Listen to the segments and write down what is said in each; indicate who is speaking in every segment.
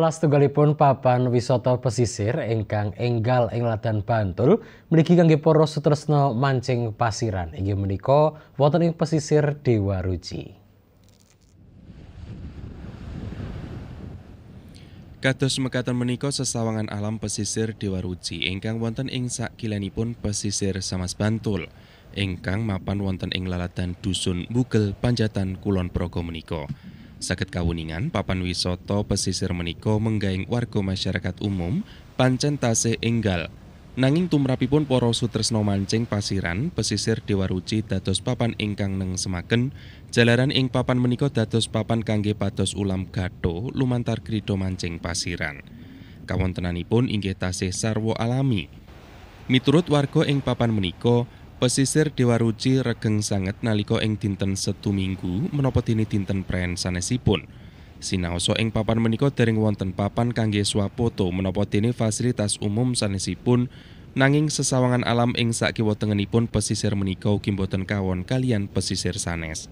Speaker 1: Las tunggalipun papan wisata pesisir ingkang enggal ing Ladan Bantul mriki kangge para sutresna mancing pasiran inggih menika wonten ing pesisir Dewa Ruci.
Speaker 2: Kados mekaten menika sesawangan alam pesisir Dewa engkang ingkang wonten ing sakilanipun pesisir Samas Bantul Engkang mapan wonten ing laladan dusun Bugel Panjatan Kulon Progo menika. Sakit Kawuningan papan wisoto pesisir meniko menggaing warga masyarakat umum pancen tase enggal nanging tumrapipun poro sutresno mancing pasiran pesisir Dewaruci dados papan ingkang neng semaken jalaran ing papan Meniko dados papan kangge patos ulam gato lumantar krido mancing pasiran kawontenanipun inggih tasih sarwo alami miturut warga ing papan Meniko Pesisir Dewa Ruci regeng sanget nalika ing dinten setu minggu menapa dene dinten pren sanesipun. Sinaosa ing papan menika dereng wonten papan kangge swapoto menapa dene fasilitas umum sanesipun nanging sesawangan alam ing sakiwa tengenipun pesisir menika ugi boten kawon kalian pesisir sanes.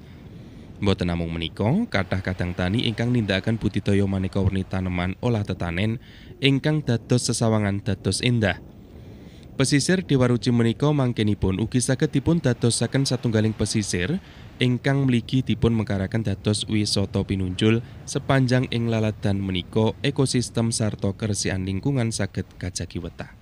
Speaker 2: Mboten namung menika, kathah kadang tani ingkang nindakaken budidaya maneka werni taneman olah tetanen ingkang dados sesawangan dados endah. Pesisir Dewaruci menika mangkenipun ugi saged dipun dadosaken satunggaling pesisir ingkang mligi dipun mengkaraken dados wisata pinunjul sepanjang ing laladan menika ekosistem sarta kersian lingkungan saged kajagi wetah.